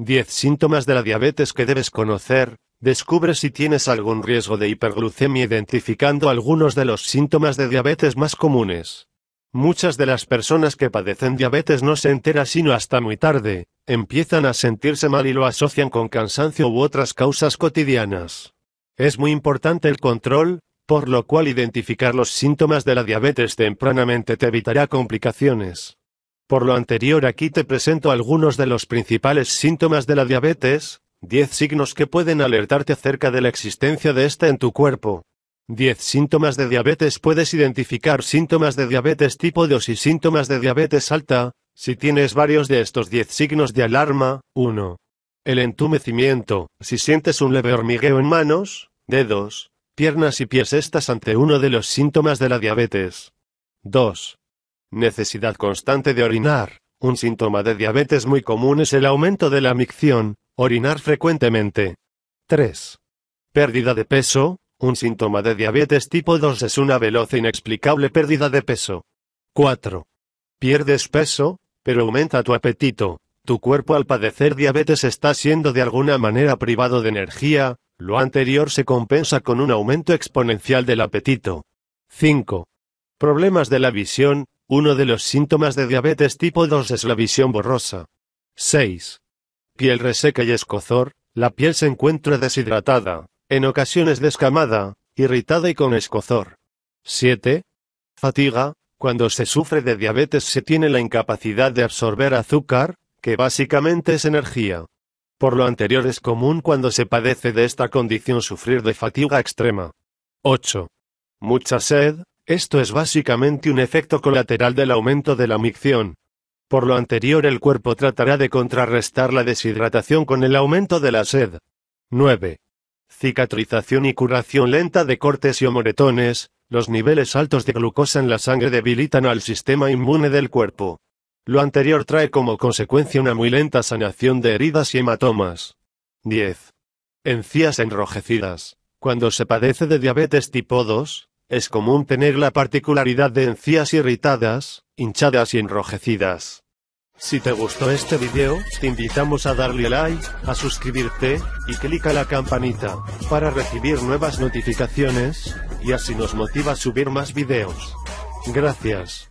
10 síntomas de la diabetes que debes conocer. Descubre si tienes algún riesgo de hiperglucemia identificando algunos de los síntomas de diabetes más comunes. Muchas de las personas que padecen diabetes no se enteran sino hasta muy tarde, empiezan a sentirse mal y lo asocian con cansancio u otras causas cotidianas. Es muy importante el control, por lo cual identificar los síntomas de la diabetes tempranamente te evitará complicaciones. Por lo anterior aquí te presento algunos de los principales síntomas de la diabetes, 10 signos que pueden alertarte acerca de la existencia de esta en tu cuerpo. 10 síntomas de diabetes Puedes identificar síntomas de diabetes tipo 2 y síntomas de diabetes alta, si tienes varios de estos 10 signos de alarma, 1. El entumecimiento, si sientes un leve hormigueo en manos, dedos, piernas y pies estás ante uno de los síntomas de la diabetes. 2. Necesidad constante de orinar. Un síntoma de diabetes muy común es el aumento de la micción, orinar frecuentemente. 3. Pérdida de peso. Un síntoma de diabetes tipo 2 es una veloz e inexplicable pérdida de peso. 4. Pierdes peso, pero aumenta tu apetito. Tu cuerpo al padecer diabetes está siendo de alguna manera privado de energía, lo anterior se compensa con un aumento exponencial del apetito. 5. Problemas de la visión, uno de los síntomas de diabetes tipo 2 es la visión borrosa. 6. Piel reseca y escozor, la piel se encuentra deshidratada, en ocasiones descamada, irritada y con escozor. 7. Fatiga, cuando se sufre de diabetes se tiene la incapacidad de absorber azúcar, que básicamente es energía. Por lo anterior es común cuando se padece de esta condición sufrir de fatiga extrema. 8. Mucha sed, esto es básicamente un efecto colateral del aumento de la micción. Por lo anterior el cuerpo tratará de contrarrestar la deshidratación con el aumento de la sed. 9. Cicatrización y curación lenta de cortes y moretones. Los niveles altos de glucosa en la sangre debilitan al sistema inmune del cuerpo. Lo anterior trae como consecuencia una muy lenta sanación de heridas y hematomas. 10. Encías enrojecidas. Cuando se padece de diabetes tipo 2, es común tener la particularidad de encías irritadas, hinchadas y enrojecidas. Si te gustó este video, te invitamos a darle like, a suscribirte, y clica la campanita, para recibir nuevas notificaciones, y así nos motiva a subir más videos. Gracias.